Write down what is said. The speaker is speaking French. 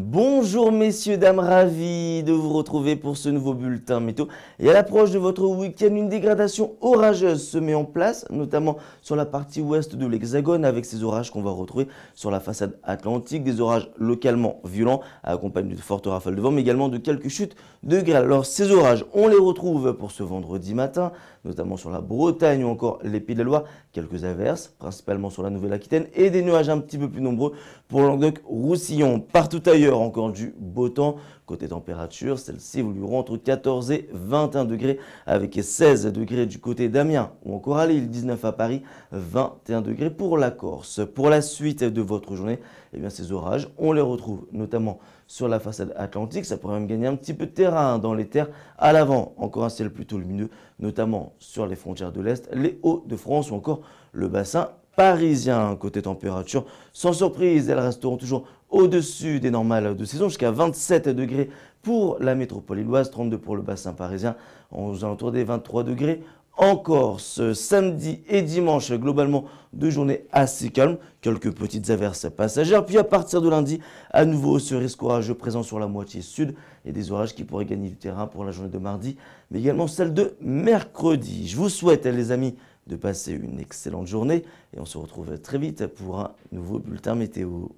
Bonjour messieurs, dames, ravis de vous retrouver pour ce nouveau bulletin météo. Et à l'approche de votre week-end, une dégradation orageuse se met en place, notamment sur la partie ouest de l'Hexagone, avec ces orages qu'on va retrouver sur la façade atlantique, des orages localement violents, accompagnés de fortes rafales de vent, mais également de quelques chutes de grêle. Alors ces orages, on les retrouve pour ce vendredi matin, notamment sur la Bretagne ou encore les de Loire, quelques averses, principalement sur la Nouvelle-Aquitaine, et des nuages un petit peu plus nombreux pour Languedoc-Roussillon. Partout ailleurs, encore du beau temps. Côté température, celle ci vous lui rentre 14 et 21 degrés, avec 16 degrés du côté d'Amiens ou encore à Lille, 19 à Paris, 21 degrés pour la Corse. Pour la suite de votre journée, eh bien, ces orages, on les retrouve notamment sur la façade atlantique. Ça pourrait même gagner un petit peu de terrain dans les terres à l'avant. Encore un ciel plutôt lumineux, notamment sur les frontières de l'Est, les Hauts-de-France ou encore le bassin parisien. Côté température, sans surprise, elles resteront toujours au-dessus des normales de saison, jusqu'à 27 degrés pour la métropole l'Ouest 32 pour le bassin parisien, aux alentours des 23 degrés encore ce samedi et dimanche, globalement deux journées assez calmes, quelques petites averses passagères. Puis à partir de lundi, à nouveau ce risque orageux présent sur la moitié sud et des orages qui pourraient gagner du terrain pour la journée de mardi, mais également celle de mercredi. Je vous souhaite, les amis, de passer une excellente journée et on se retrouve très vite pour un nouveau bulletin météo.